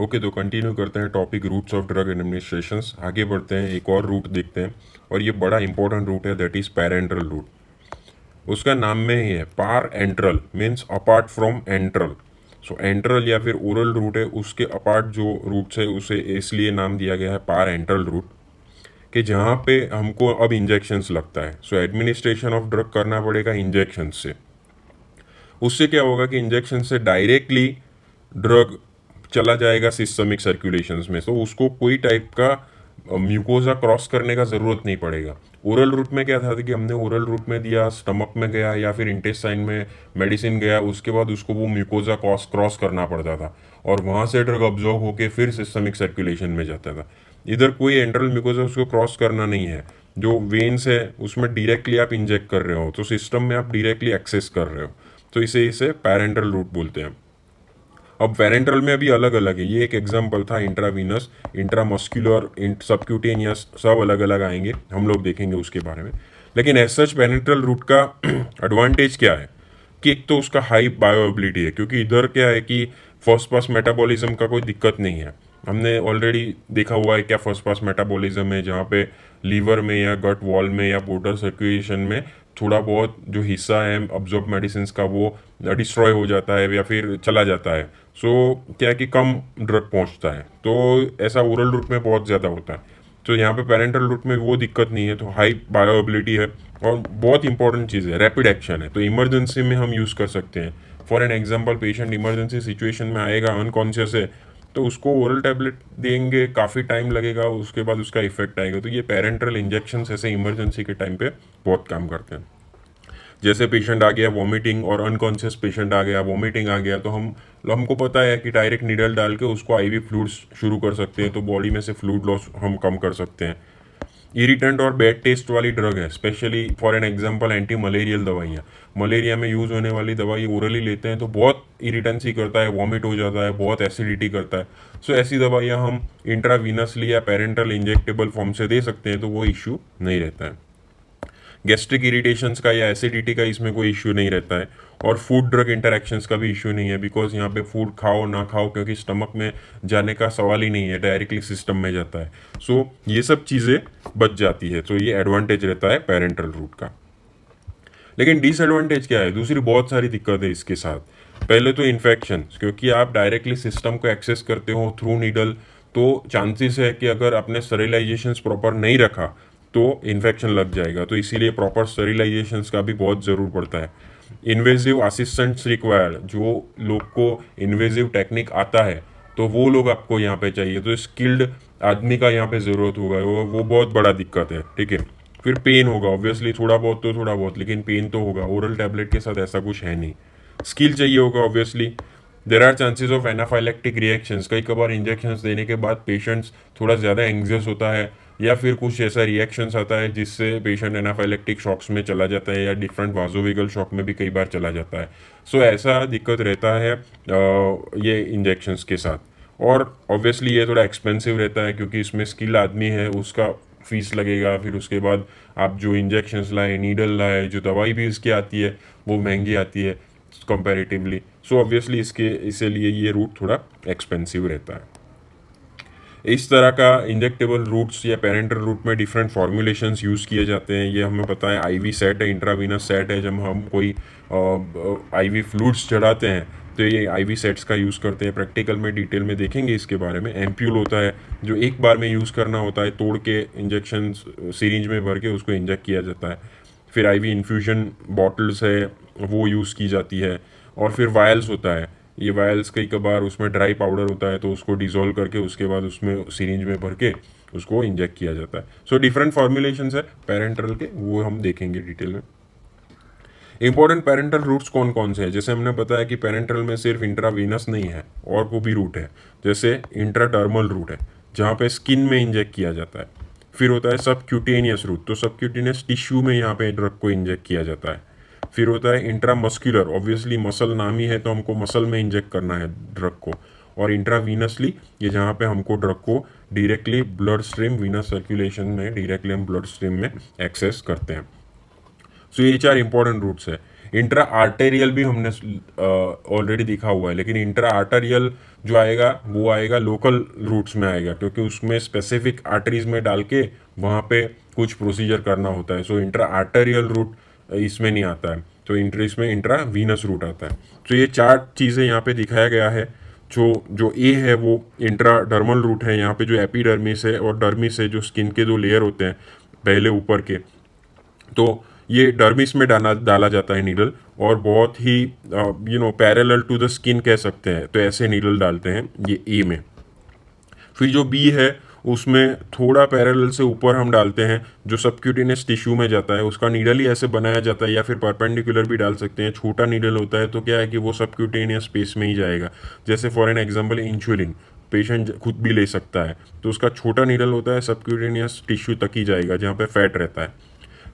okay okay, तो continue करते हैं topic routes of drug administration आगे बढ़ते हैं एक और रूट देखते हैं और ये बड़ा इंपॉर्टेंट रूट है दैट इज़ पैरेंट्रल रूट उसका नाम में ही है par enteral means apart from enteral so enteral या फिर ओरल रूट है उसके अपार्ट जो रूट्स है उसे इसलिए नाम दिया गया है पार एंट्रल रूट कि जहाँ पे हमको अब इंजेक्शंस लगता है सो एडमिनिस्ट्रेशन ऑफ ड्रग करना पड़ेगा इंजेक्शन से उससे क्या होगा कि इंजेक्शन से डायरेक्टली ड्रग चला जाएगा सिस्टमिक सर्कुलेशन में तो उसको कोई टाइप का म्यूकोजा क्रॉस करने का ज़रूरत नहीं पड़ेगा ओरल रूट में क्या था कि हमने ओरल रूट में दिया स्टमक में गया या फिर इंटेस्टाइन में मेडिसिन गया उसके बाद उसको वो म्यूकोजा क्रॉस क्रॉस करना पड़ता था और वहाँ से ड्रग ऑब्जॉर्व होकर फिर सिस्टमिक सर्कुलेशन में जाता था इधर कोई एंट्रल म्यूकोजा उसको क्रॉस करना नहीं है जो वेन्स है उसमें डायरेक्टली आप इंजेक्ट कर रहे हो तो सिस्टम में आप डायरेक्टली एक्सेस कर रहे हो तो इसे इसे पैरेंट्रल रूट बोलते हैं अब वेरेंट्रल में अभी अलग अलग है ये एक एग्जाम्पल था इंट्रावीनस इंट्रामस्क्यूलर सबक्यूटेनियस सब अलग अलग आएंगे हम लोग देखेंगे उसके बारे में लेकिन एज सच पेरेंट्रल रूट का एडवांटेज क्या है कि एक तो उसका हाई बायोबिलिटी है क्योंकि इधर क्या है कि फर्स्ट पास मेटाबॉलिज्म का कोई दिक्कत नहीं है हमने ऑलरेडी देखा हुआ है क्या फर्स्ट पास मेटाबॉलिज्म है जहाँ पे लीवर में या गट वॉल में या बोटर सर्कुलेशन में थोड़ा बहुत जो हिस्सा है अब्जॉर्ब मेडिसिन का वो डिस्ट्रॉय हो जाता है या फिर चला जाता है सो so, क्या है कि कम ड्रग पहुंचता है तो ऐसा ओरल रूट में बहुत ज़्यादा होता है तो यहाँ पे पेरेंटल रूट में वो दिक्कत नहीं है तो हाई बायोबिलिटी है और बहुत इंपॉर्टेंट चीज़ है रैपिड एक्शन है तो इमरजेंसी में हम यूज़ कर सकते हैं for an example patient emergency situation में आएगा अनकॉन्शियस है तो उसको ओरल टैबलेट देंगे काफ़ी टाइम लगेगा उसके बाद उसका इफेक्ट आएगा तो ये पेरेंट्रल इंजेक्शन ऐसे इमरजेंसी के टाइम पे बहुत काम करते हैं जैसे पेशेंट आ गया वॉमिटिंग और अनकॉन्शियस पेशेंट आ गया वॉमिटिंग आ गया तो हम हमको पता है कि डायरेक्ट नीडल डाल के उसको आईवी फ्लूड्स शुरू कर सकते हैं तो बॉडी में से फ्लूड लॉस हम कम कर सकते हैं इरिटेंट और बैड टेस्ट वाली ड्रग है specially for an example anti malarial दवाइयाँ मलेरिया में यूज़ होने वाली दवाई ओरली लेते हैं तो बहुत इरीटेंसी करता है वॉमिट हो जाता है बहुत एसिडिटी करता है सो so, ऐसी दवाइयाँ हम इंट्रावीनसली या पेरेंटल इंजेक्टेबल फॉर्म से दे सकते हैं तो वो इश्यू नहीं रहता है गैस्ट्रिक इरीटेशन का या एसिडिटी का इसमें कोई इश्यू नहीं रहता है और फूड ड्रग इंटरेक्शंस का भी इशू नहीं है बिकॉज यहाँ पे फूड खाओ ना खाओ क्योंकि स्टमक में जाने का सवाल ही नहीं है डायरेक्टली सिस्टम में जाता है सो so, ये सब चीज़ें बच जाती है तो so, ये एडवांटेज रहता है पेरेंटल रूट का लेकिन डिसएडवांटेज क्या है दूसरी बहुत सारी दिक्कत है इसके साथ पहले तो इन्फेक्शन क्योंकि आप डायरेक्टली सिस्टम को एक्सेस करते हो थ्रू नीडल तो चांसेस है कि अगर आपने सरेलाइजेशन प्रॉपर नहीं रखा तो इन्फेक्शन लग जाएगा तो इसीलिए प्रॉपर स्टरिलाइजेशन का भी बहुत ज़रूर पड़ता है इन्वेजिव असिस्टेंट्स रिक्वायर्ड जो लोग को इन्वेजिव टेक्निक आता है तो वो लोग आपको यहाँ पे चाहिए तो स्किल्ड आदमी का यहाँ पे ज़रूरत होगा वो वो बहुत बड़ा दिक्कत है ठीक है फिर पेन होगा ऑब्वियसली थोड़ा बहुत तो थोड़ा बहुत लेकिन पेन तो होगा ओरल टैबलेट के साथ ऐसा कुछ है नहीं स्किल चाहिए होगा obviously there are chances of anaphylactic reactions कई कबार इंजेक्शन देने के बाद पेशेंट्स थोड़ा ज़्यादा एंग्जियस होता है या फिर कुछ ऐसा रिएक्शंस आता है जिससे पेशेंट एनाफाइलेक्टिक शॉक्स में चला जाता है या डिफरेंट वाजोविगल शॉक में भी कई बार चला जाता है सो so, ऐसा दिक्कत रहता है ये इंजेक्शन्स के साथ और ऑब्वियसली ये थोड़ा एक्सपेंसिव रहता है क्योंकि इसमें स्किल आदमी है उसका फीस लगेगा फिर उसके बाद आप जो इंजेक्शन्स लाए नीडल लाए जो दवाई भी इसकी आती है वो महंगी आती है कंपेरेटिवली सो ऑब्वियसली इसके इसलिए ये रूट थोड़ा एक्सपेंसिव रहता है इस तरह का इंजेक्टेबल रूट्स या पेरेंटल रूट में डिफरेंट फार्मूलेशन यूज़ किए जाते हैं ये हमें पता है आईवी सेट है इंट्रावीनस सेट है जब हम कोई आईवी फ्लूड्स चढ़ाते हैं तो ये आईवी सेट्स का यूज़ करते हैं प्रैक्टिकल में डिटेल में देखेंगे इसके बारे में एम्प्यूल होता है जो एक बार में यूज़ करना होता है तोड़ के इंजेक्शन सीरीज में भर के उसको इंजेक्ट किया जाता है फिर वी इन्फ्यूजन बॉटल्स है वो यूज़ की जाती है और फिर वायल्स होता है ये वायल्स कई कबार उसमें ड्राई पाउडर होता है तो उसको डिजोल्व करके उसके बाद उसमें सीरेंज में भर के उसको इंजेक्ट किया जाता है सो डिफरेंट फॉर्मुलेशन है पेरेंट्रल के वो हम देखेंगे डिटेल में इंपॉर्टेंट पेरेंटल रूट्स कौन कौन से हैं जैसे हमने बताया कि पेरेंटल में सिर्फ इंट्रावीनस नहीं है और को भी रूट है जैसे इंट्राटर्मल रूट है जहाँ पे स्किन में इंजेक्ट किया जाता है फिर होता है सब क्यूटेनियस रूट तो सब क्यूटेनियस टिश्यू में यहाँ पे ड्रग को इंजेक्ट किया जाता है फिर होता है इंट्रा मस्क्यूलर ऑब्वियसली मसल नाम ही है तो हमको मसल में इंजेक्ट करना है ड्रग को और इंट्रावीनसली ये जहाँ पे हमको ड्रग को directly blood stream venous circulation में डायरेक्टली हम ब्लड स्ट्रीम में एक्सेस करते हैं सो ये चार इंपॉर्टेंट रूट्स है इंट्रा आर्टेरियल भी हमने ऑलरेडी दिखा हुआ है लेकिन इंट्रा आर्टेरियल जो आएगा वो आएगा लोकल रूट्स में आएगा क्योंकि उसमें स्पेसिफिक आर्टरीज में डाल के वहाँ पे कुछ प्रोसीजर करना होता है सो इंट्रा आर्टेरियल रूट इसमें नहीं आता है तो इंटर इसमें इंट्रा वीनस रूट आता है तो ये चार चीज़ें यहाँ पे दिखाया गया है जो जो ए है वो इंट्रा डर्मल रूट है यहाँ पे जो एपीडर्मिस है और डर्मिस है जो स्किन के दो लेयर होते हैं पहले ऊपर के तो ये डर्मिस में डाला डाला जाता है नीडल और बहुत ही you know parallel to the skin कह सकते हैं तो ऐसे नीडल डालते हैं ये ए में फिर जो बी है उसमें थोड़ा पैरेलल से ऊपर हम डालते हैं जो सबक्यूटिनियस टिश्यू में जाता है उसका नीडल ही ऐसे बनाया जाता है या फिर परपेंडिकुलर भी डाल सकते हैं छोटा नीडल होता है तो क्या है कि वो सबक्यूटेनियस स्पेस में ही जाएगा जैसे for an example insulin patient खुद भी ले सकता है तो उसका छोटा नीडल होता है सबक्यूटेनियस टिश्यू तक ही जाएगा जहाँ पर फैट रहता है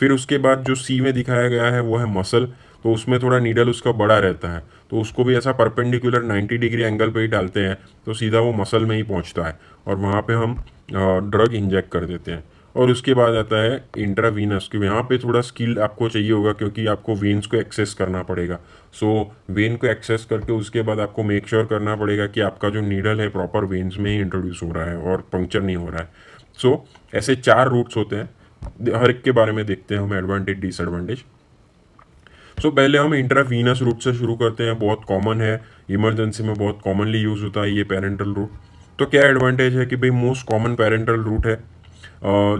फिर उसके बाद जो सी में दिखाया गया है वो है मसल तो उसमें थोड़ा नीडल उसका बड़ा रहता है तो उसको भी ऐसा परपेंडिकुलर 90 डिग्री एंगल पे ही डालते हैं तो सीधा वो मसल में ही पहुंचता है और वहाँ पे हम ड्रग इंजेक्ट कर देते हैं और उसके बाद आता है इंट्रावीनस क्योंकि यहाँ पे थोड़ा स्किल आपको चाहिए होगा क्योंकि आपको वेन्स को एक्सेस करना पड़ेगा सो so, वेन को एक्सेस करके उसके बाद आपको मेक श्योर sure करना पड़ेगा कि आपका जो नीडल है प्रॉपर वेन्स में ही इंट्रोड्यूस हो रहा है और पंक्चर नहीं हो रहा है सो so, ऐसे चार रूट्स होते हैं हर एक के बारे में देखते हैं हम एडवांटेज डिसएडवांटेज सो so, पहले हम इंट्रावीनस रूट से शुरू करते हैं बहुत कॉमन है इमरजेंसी में बहुत कॉमनली यूज़ होता है ये पेरेंटल रूट तो क्या एडवांटेज है कि भाई मोस्ट कॉमन पेरेंटल रूट है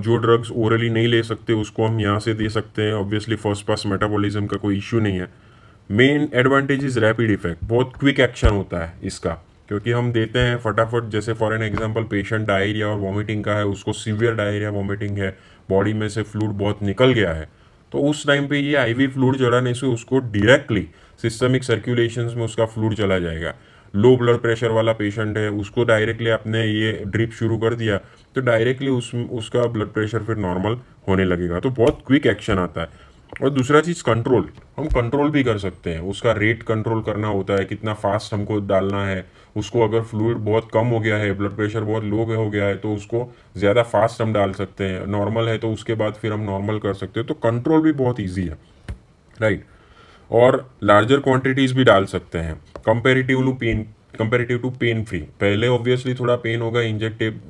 जो ड्रग्स ओरली नहीं ले सकते उसको हम यहाँ से दे सकते हैं ऑब्वियसली फर्स्ट पास मेटाबॉलिज्म का कोई इश्यू नहीं है main advantage is rapid effect बहुत क्विक एक्शन होता है इसका क्योंकि हम देते हैं फटाफट जैसे for an example patient diarrhoea और वॉमिटिंग का है उसको सीवियर डायरिया वॉमिटिंग है बॉडी में से फ्लूड बहुत निकल गया है तो उस टाइम पे ये आईवी फ्लूड चढ़ाने से उसको डायरेक्टली सिस्टमिक सर्कुलेशन में उसका फ्लूड चला जाएगा लो ब्लड प्रेशर वाला पेशेंट है उसको डायरेक्टली आपने ये ड्रिप शुरू कर दिया तो डायरेक्टली उस उसका ब्लड प्रेशर फिर नॉर्मल होने लगेगा तो बहुत क्विक एक्शन आता है और दूसरा चीज़ कंट्रोल हम कंट्रोल भी कर सकते हैं उसका रेट कंट्रोल करना होता है कितना फास्ट हमको डालना है उसको अगर फ्लूड बहुत कम हो गया है ब्लड प्रेशर बहुत लो हो गया है तो उसको ज़्यादा फास्ट हम डाल सकते हैं नॉर्मल है तो उसके बाद फिर हम नॉर्मल कर सकते हैं तो कंट्रोल भी बहुत ईजी है राइट और लार्जर क्वांटिटीज़ भी डाल सकते हैं comparatively pain comparative to pain free पहले ऑब्वियसली थोड़ा पेन होगा इंजेक्टिव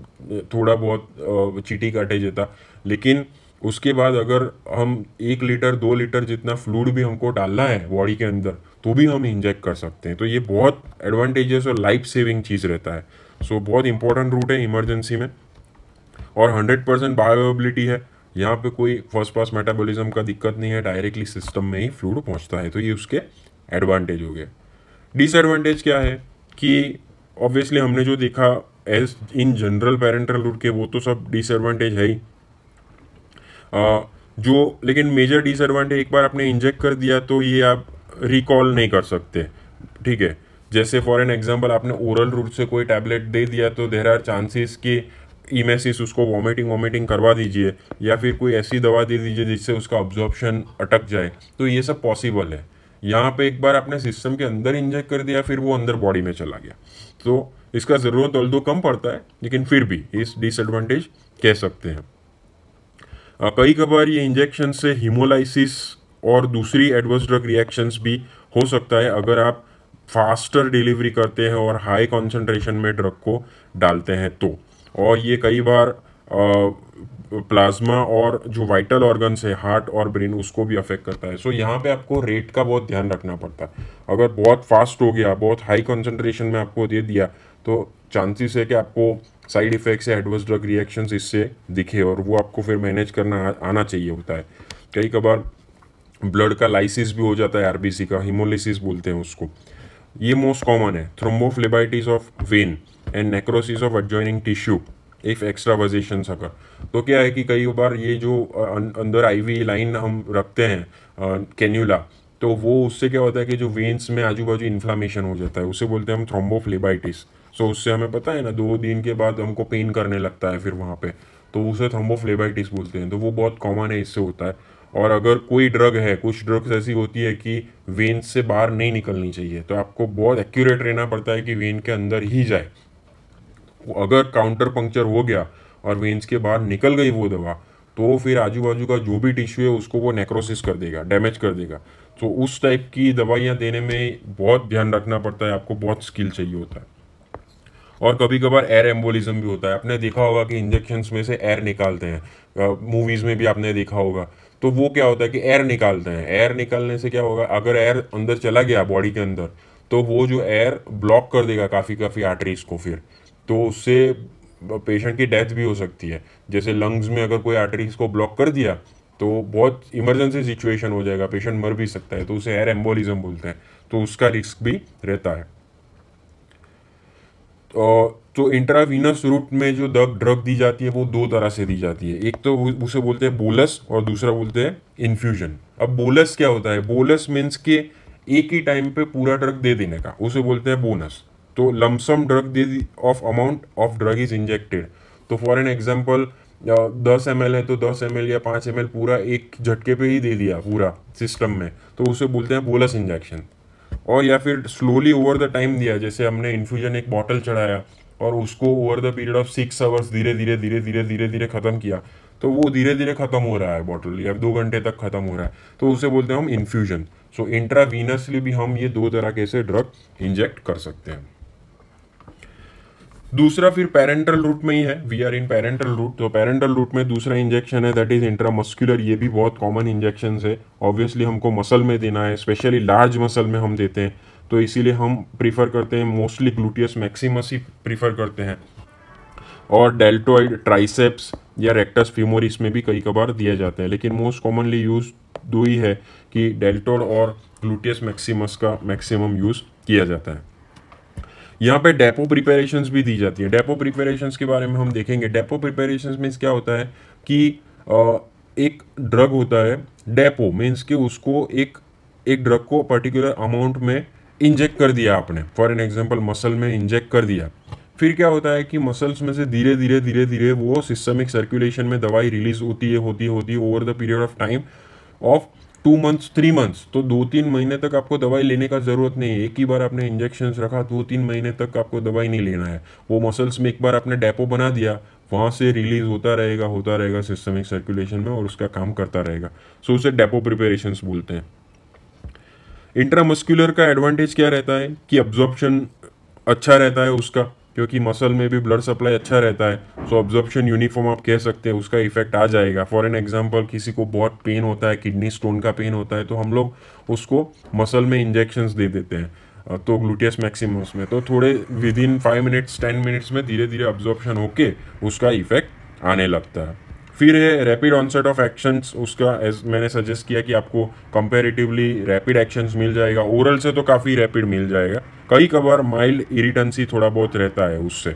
थोड़ा बहुत चीटी काटे जाता लेकिन उसके बाद अगर हम एक लीटर दो लीटर जितना फ्लूड भी हमको डालना है बॉडी के अंदर तो भी हम इंजेक्ट कर सकते हैं तो ये बहुत एडवांटेजेस और लाइफ सेविंग चीज़ रहता है सो so, बहुत इंपॉर्टेंट रूट है इमरजेंसी में और हंड्रेड परसेंट बायोबिलिटी है यहाँ पे कोई फर्स्ट पास मेटाबॉलिज्म का दिक्कत नहीं है डायरेक्टली सिस्टम में ही फ्लूड पहुँचता है तो ये उसके एडवांटेज हो गए डिसएडवांटेज क्या है कि ऑब्वियसली हमने जो देखा as in general parenteral route के वो तो सब डिसएडवांटेज है ही जो लेकिन मेजर डिसएडवांटेज एक बार आपने इंजेक्ट कर दिया तो ये आप रिकॉल नहीं कर सकते ठीक है जैसे फॉर एन एग्जाम्पल आपने ओरल रूट से कोई टैबलेट दे दिया तो देर आर चांसेस कि इमेसिस उसको वॉमिटिंग वॉमिटिंग करवा दीजिए या फिर कोई ऐसी दवा दे दीजिए जिससे उसका ऑब्जॉर्प्शन अटक जाए तो ये सब पॉसिबल है यहाँ पे एक बार आपने सिस्टम के अंदर इंजेक्ट कर दिया फिर वो अंदर बॉडी में चला गया तो इसका ज़रूरत ऑल कम पड़ता है लेकिन फिर भी इस डिसएडवांटेज कह सकते हैं कई कबार ये इंजेक्शन से हीमोलाइसिस और दूसरी एडवर्स ड्रग रिएक्शंस भी हो सकता है अगर आप फास्टर डिलीवरी करते हैं और हाई कॉन्सेंट्रेशन में ड्रग को डालते हैं तो और ये कई बार प्लाज्मा और जो वाइटल ऑर्गन्स है हार्ट और ब्रेन उसको भी अफेक्ट करता है सो so, यहाँ पे आपको रेट का बहुत ध्यान रखना पड़ता है अगर बहुत फास्ट हो गया बहुत हाई कॉन्सेंट्रेशन में आपको दे दिया तो चांसेस है कि आपको साइड इफेक्ट्स या एडवर्स ड्रग रिएक्शंस इससे दिखे और वो आपको फिर मैनेज करना आना चाहिए होता है कई कबार ब्लड का लाइसिस भी हो जाता है आरबीसी का हिमोलिसिस बोलते हैं उसको ये मोस्ट कॉमन है thrombophlebitis of vein and necrosis of adjoining tissue if extravasation अगर तो क्या है कि कई बार ये जो अं, अंदर आईवी लाइन हम रखते हैं कैन्यूला तो वो उससे क्या होता है कि जो वेन्स में आजू बाजू इन्फ्लामेशन हो जाता है उसे बोलते हैं हम थ्रोम्बोफ्लेबाइटिस सो उससे हमें पता है ना दो दिन के बाद हमको पेन करने लगता है फिर वहाँ पे तो उसे थ्रोम्बोफ्लेबाइटिस तो बोलते हैं तो वो बहुत कॉमन है इससे होता है और अगर कोई ड्रग है कुछ ड्रग्स ऐसी होती है कि वेन से बाहर नहीं निकलनी चाहिए तो आपको बहुत एक्यूरेट रहना पड़ता है कि वेन के अंदर ही जाए अगर काउंटर पंक्चर हो गया और वेन्स के बाहर निकल गई वो दवा तो फिर आजू बाजू का जो भी टिश्यू है उसको वो नेक्रोसिस कर देगा डैमेज कर देगा तो उस टाइप की दवाइयाँ देने में बहुत ध्यान रखना पड़ता है आपको बहुत स्किल चाहिए होता है और कभी कभार एयर एम्बोलिज्म भी होता है आपने देखा होगा कि इंजेक्शन में से एयर निकालते हैं मूवीज़ में भी आपने देखा होगा तो वो क्या होता है कि एयर निकालते हैं एयर निकालने से क्या होगा अगर एयर अंदर चला गया बॉडी के अंदर तो वो जो एयर ब्लॉक कर देगा काफ़ी काफ़ी आर्टरीज को फिर तो उससे पेशेंट की डेथ भी हो सकती है जैसे लंग्स में अगर कोई आर्टरीज को ब्लॉक कर दिया तो बहुत इमरजेंसी सिचुएशन हो जाएगा पेशेंट मर भी सकता है तो उसे एयर एम्बोलिज्म बोलते हैं तो उसका रिस्क भी रहता है तो इंट्रावीनस रूट में जो दब ड्रग दी जाती है वो दो तरह से दी जाती है एक तो उसे बोलते हैं बोलस और दूसरा बोलते हैं इन्फ्यूजन अब बोलस क्या होता है बोलस मीन्स के एक ही टाइम पे पूरा ड्रग दे देने का उसे बोलते हैं बोनस तो लमसम ड्रग दे of amount of drug is injected तो फॉर एन एग्जाम्पल दस एम है तो दस एम या पाँच एम पूरा एक झटके पे ही दे दिया पूरा सिस्टम में तो उसे बोलते हैं बोलस इंजेक्शन और या फिर स्लोली ओवर द टाइम दिया जैसे हमने इन्फ्यूजन एक बॉटल चढ़ाया और उसको over the period of six hours धीरे धीरे धीरे धीरे धीरे धीरे ख़त्म किया तो वो धीरे धीरे ख़त्म हो रहा है बॉटल या दो घंटे तक ख़त्म हो रहा है तो उसे बोलते हैं हम इन्फ्यूजन सो इंट्रावीनसली भी हम ये दो तरह के से ड्रग इंजेक्ट कर सकते हैं दूसरा फिर पेरेंटल रूट में ही है we are in parenteral route तो पेरेंटल रूट में दूसरा इंजेक्शन है दैट इज इंट्रामस्कुलर ये भी बहुत कॉमन इंजेक्शन है ऑब्वियसली हमको मसल में देना है स्पेशली लार्ज मसल में हम देते हैं तो इसीलिए हम प्रीफर करते हैं मोस्टली ग्लूटियस मैक्सिमस ही प्रीफर करते हैं और डेल्टोइड ट्राइसेप्स या रेक्टस फ्यूमोरिस इसमें भी कई कबार दिए जाते हैं लेकिन मोस्ट कॉमनली यूज दो ही है कि डेल्टोड और ग्लूटियस मैक्सिमस का मैक्सिमम यूज़ किया जाता है यहाँ पे डेपो प्रिपरेशन भी दी जाती है डेपो प्रिपरेशन के बारे में हम देखेंगे डेपो प्रिपेरेशन मीन्स क्या होता है कि एक ड्रग होता है डेपो मीन्स कि उसको एक एक ड्रग को पर्टिकुलर अमाउंट में इंजेक्ट कर दिया आपने फॉर एन एग्जाम्पल मसल में इंजेक्ट कर दिया फिर क्या होता है कि मसल्स में से धीरे धीरे धीरे धीरे वो सिस्टमिक सर्कुलेशन में दवाई रिलीज होती है होती होती है over the period of time of two months three months तो दो तीन महीने तक आपको दवाई लेने का ज़रूरत नहीं है एक ही बार आपने इंजेक्शन रखा दो तीन महीने तक आपको दवाई नहीं लेना है वो मसल्स में एक बार आपने डेपो बना दिया वहाँ से रिलीज होता रहेगा होता रहेगा सिस्टमिक सर्कुलेशन में और उसका काम करता रहेगा सो उसे डेपो प्रिपेरेशन बोलते हैं इंट्रामस्क्यूलर का एडवांटेज क्या रहता है कि अब्जॉर्प्शन अच्छा रहता है उसका क्योंकि मसल में भी ब्लड सप्लाई अच्छा रहता है सो ऑब्जॉर्प्शन यूनिफॉर्म आप कह सकते हैं उसका इफेक्ट आ जाएगा फॉर एन एग्जाम्पल किसी को बहुत पेन होता है किडनी स्टोन का पेन होता है तो हम लोग उसको मसल में इंजेक्शंस दे देते हैं तो ग्लूटियस मैक्सिमम्स में तो थोड़े within five minutes ten minutes में धीरे धीरे ऑब्जॉर्प्शन होके उसका इफेक्ट आने लगता है फिर है रैपिड ऑनसेट ऑफ एक्शंस उसका एज मैंने सजेस्ट किया कि आपको कंपेरेटिवली रैपिड एक्शंस मिल जाएगा ओरल से तो काफ़ी रैपिड मिल जाएगा कई कबार माइल्ड इरिटेंसी थोड़ा बहुत रहता है उससे